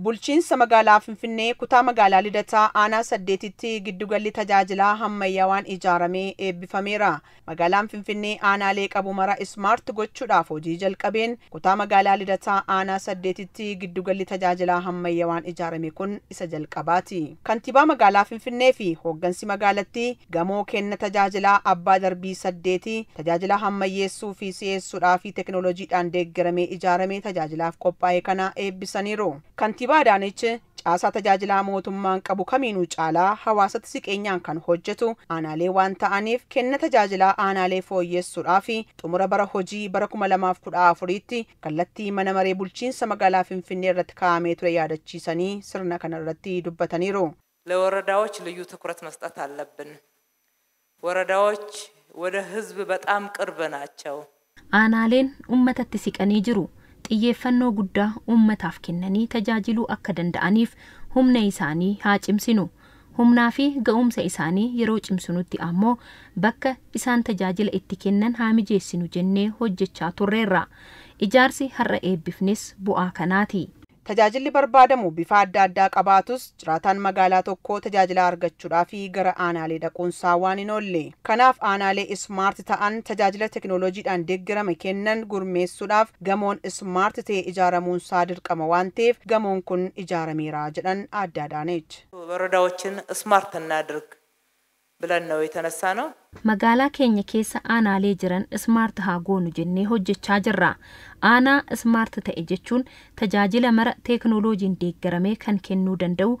Bulchiinsa magaalaa Finfinnee kutaa magaalaa Lidataa aanaa saddeetitti giddugalli tajaajilaa hammayyaawaan ijaaramee eebbifameera. Magaalaan Finfinnee aanaalee qabu mara ismaart gochuudhaaf hojii jalqabeen kutaa magaalaa Lidataa aanaa saddeetitti giddugalli tajaajilaa hammayyaawaan ijaarame kun isa jalqabaati. Kantiibaa magaalaa Finfinnee fi hooggansi magaalatti gamoo kenna tajaajilaa abbaa darbii saddeeti tajaajila hammayyeessuu fi si'eessuudhaa fi deeggaramee ijaaramee tajaajilaaf qophaa'ee kana eebbisaniiru. kantiibaa Adaanechi caasaa tajaajilaa mootummaan qabu kamiinuu caalaa hawaasatti siqeenyaan kan hojjetu aanaalee waan ta'aniif kenna tajaajilaa aanaalee fooyyessuudhaa fi xumura bara hojii bara 2014tti kallattii mana maree bulchiinsa magaalaa Finfinnee irratti kaa'amee ture yaadachiisanii sirna kana irratti dubbataniiru። ለወረዳዎች ልዩ ትኩረት መስጠት አለብን። ወረዳዎች ወደ ህዝብ በጣም ቅርብ ናቸው። አናሌን ኡመተት siqanii ጅሩ xiyyeeffannoo guddaa uummataaf kennanii tajaajiluu akka danda'aniif humna isaanii haa cimsinu. humnaa fi ga'umsa isaanii yeroo cimsinutti ammoo bakka isaan tajaajila itti kennan haa mijeessinu jennee hojjechaa turreerra. Ijaarsi har'a eebbifnes bu'aa kanaati. Tajaajilli barbaadamu bifa adda addaa qabaatus jiraataan magaalaa tokko tajaajila argachuudhaa fi gara aanaalee dhaquunsaa waan hin oolle. Kanaaf aanaalee ismaart ta'an tajaajila tekinooloojiidhaan deeggarame kennan gurmeessuudhaaf gamoon ismaart ta'e ijaaramuunsaa dirqama waan ta'eef gamoon kun ijaarameera jedhan adda adaaneች ወረዳዎችን ስማርት እናድርግ Magaalaa keenya keessa aanaalee jiran ismaarti haa goonu jennee hojjechaa jirra. Aanaa ismaart ta'e jechuun tajaajila mara teeknooloojiin deeggaramee kan kennuu danda'u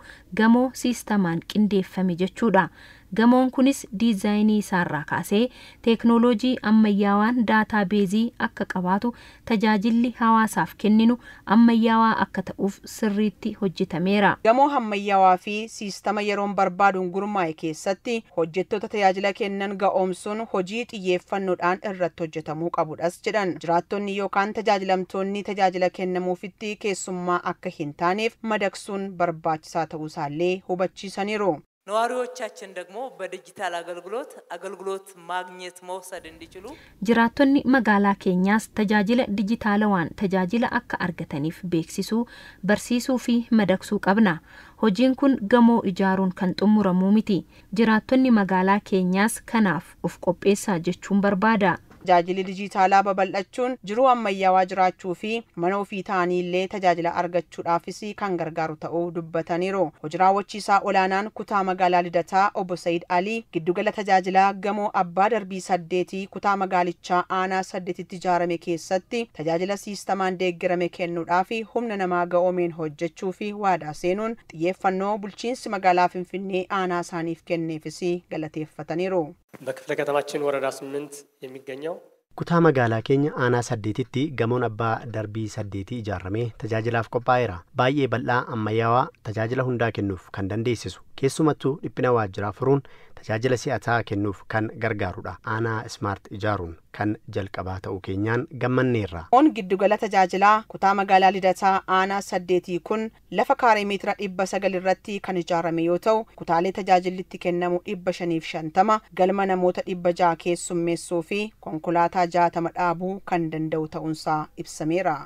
gamoo siistamaan qindeeffame jechuudha. gamoon kunis diizaayinii isaarraa kaasee teeknooloojii ammayyaawaan daataa beezii akka qabaatu tajaajilli hawaasaaf kenninu ammayyaawaa akka ta'uuf sirriitti hojjetameera. gamoo ammayyaawaa fi siistama yeroon barbaaduun gurmaa'e keessatti hojjettoota tajaajila kennan ga'oomsuun hojii xiyyeeffannoodhaan irratti hojjetamuu qabudhas jedhan jiraattonni yookaan tajaajilamtoonni tajaajila kennamuufitti keessummaa akka hin taaneef madaksuun barbaachisaa ta'uu hubachiisaniiru. ነዋሪዎቻችን ደግሞ በዲጂታል አገልግሎት አገልግሎት ማግኘት መውሰድ እንዲችሉ jiraattonni magaalaa keenyaas tajaajila dijitaalawaan tajaajila akka argataniif beeksisuu barsiisuu fi madaksuu qabna hojiin kun gamoo ijaaruun kan xumuramuu miti jiraattonni magaalaa keenyaas kanaaf of qopheessaa jechuun barbaada tajaajili dijitaalaa babal'achuun jiruu ammayyaawaa jiraachuu fi mana ofii ta'anii illee tajaajila argachuudhaafis kan gargaaru ta'uu dubbataniiru. Hojii raawwachiisaa olaanaan kutaa magaalaa Lidataa obbo Sayid Alii giddugala tajaajilaa gamoo abbaa darbii saddeetii kutaa magaalichaa aanaa saddeetitti ijaarame keessatti tajaajila siistamaan deeggarame kennuudhaaf humna namaa ga'oomeen hojjechuu fi waadaa seenuun xiyyeeffannoo bulchiinsi magaalaa Finfinnee aanaa isaaniif kenneefis galateeffataniiru. በክፍለ ከተማችን ወረዳ ስምንት የሚገኘው ኩታ መጋላ ኬኝ አና ሰዴቲቲ ገሞን አባ ደርቢ ሰዴቲ ኢጃረሜ ተጃጅላፍ ቆጳኤራ ባዬ በላ አማያዋ ተጃጅለ ሁንዳ ኬኑፍ ከን ደንዴስሱ ኬሱ መቱ ዲፕነ ዋጅራ ፍሩን ሲአታ ኬኑፍ ከን ገርጋሩዳ አና ስማርት ኢጃሩን kan jalqabaa ta'uu keenyaan gammanneerra. Oon giddugala tajaajilaa kutaa magaalaa Lidataa aanaa saddeetii kun lafa kaaree meetira dhibba sagal irratti kan ijaarame yoo ta'u kutaalee tajaajillitti kennamu dhibba shaniif shantama galma namoota dhibba ja'a keessummeessuu fi konkolaataa jaatama dhaabuu kan danda'u ta'uunsaa ibsameera.